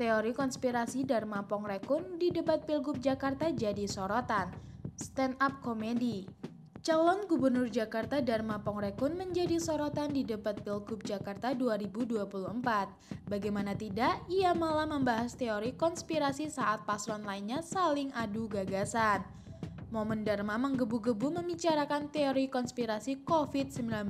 Teori konspirasi Dharma Rekun di debat Pilgub Jakarta jadi sorotan. Stand up komedi. Calon Gubernur Jakarta Dharma Pongrekun menjadi sorotan di debat Pilgub Jakarta 2024. Bagaimana tidak, ia malah membahas teori konspirasi saat paslon lainnya saling adu gagasan. Momen Dharma menggebu-gebu membicarakan teori konspirasi COVID-19,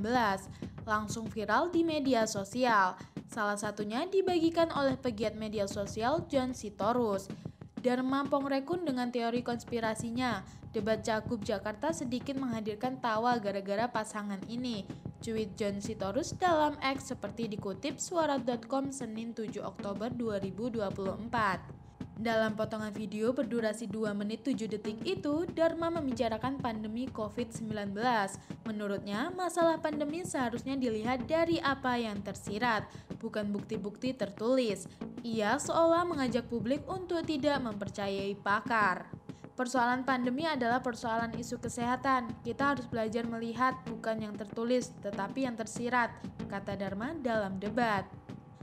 langsung viral di media sosial. Salah satunya dibagikan oleh pegiat media sosial John Sitorus. Dharma Pongrekun dengan teori konspirasinya, debat cakup Jakarta sedikit menghadirkan tawa gara-gara pasangan ini. Cuit John Sitorus dalam X seperti dikutip suara.com Senin 7 Oktober 2024. Dalam potongan video berdurasi 2 menit 7 detik itu, Dharma membicarakan pandemi COVID-19. Menurutnya, masalah pandemi seharusnya dilihat dari apa yang tersirat, bukan bukti-bukti tertulis. Ia seolah mengajak publik untuk tidak mempercayai pakar. Persoalan pandemi adalah persoalan isu kesehatan. Kita harus belajar melihat bukan yang tertulis, tetapi yang tersirat, kata Dharma dalam debat.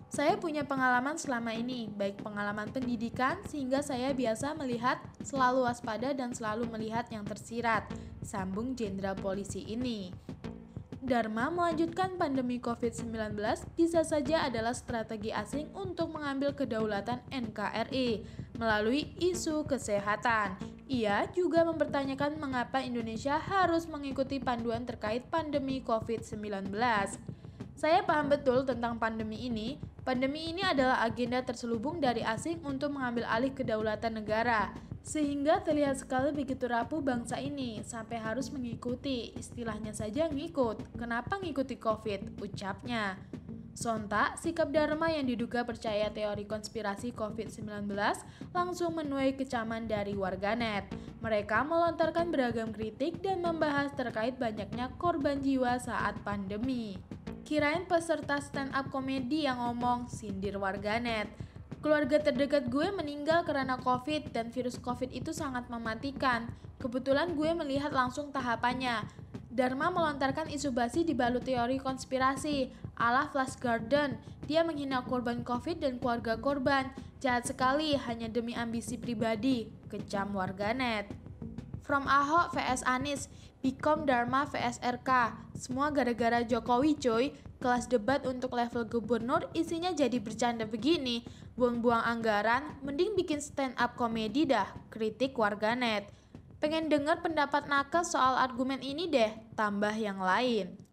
Saya punya pengalaman selama ini, baik pengalaman pendidikan, sehingga saya biasa melihat, selalu waspada, dan selalu melihat yang tersirat. Sambung jenderal polisi ini. Dharma melanjutkan pandemi COVID-19 bisa saja adalah strategi asing untuk mengambil kedaulatan NKRI melalui isu kesehatan. Ia juga mempertanyakan mengapa Indonesia harus mengikuti panduan terkait pandemi COVID-19. Saya paham betul tentang pandemi ini. Pandemi ini adalah agenda terselubung dari asing untuk mengambil alih kedaulatan negara. Sehingga terlihat sekali begitu rapuh bangsa ini, sampai harus mengikuti, istilahnya saja ngikut. Kenapa ngikuti COVID? Ucapnya. Sontak, sikap Dharma yang diduga percaya teori konspirasi COVID-19 langsung menuai kecaman dari warganet. Mereka melontarkan beragam kritik dan membahas terkait banyaknya korban jiwa saat pandemi. Kirain peserta stand-up komedi yang ngomong sindir warganet. Keluarga terdekat gue meninggal karena COVID dan virus COVID itu sangat mematikan. Kebetulan gue melihat langsung tahapannya. Dharma melontarkan isu basi di dibalut teori konspirasi ala Flash Garden. Dia menghina korban COVID dan keluarga korban. Jahat sekali hanya demi ambisi pribadi. Kecam warganet. From Ahok vs Anies, Bikom Dharma vs RK. Semua gara-gara Jokowi coy, kelas debat untuk level gubernur isinya jadi bercanda begini, buang-buang anggaran, mending bikin stand up komedi dah, kritik warganet. Pengen denger pendapat nakal soal argumen ini deh, tambah yang lain.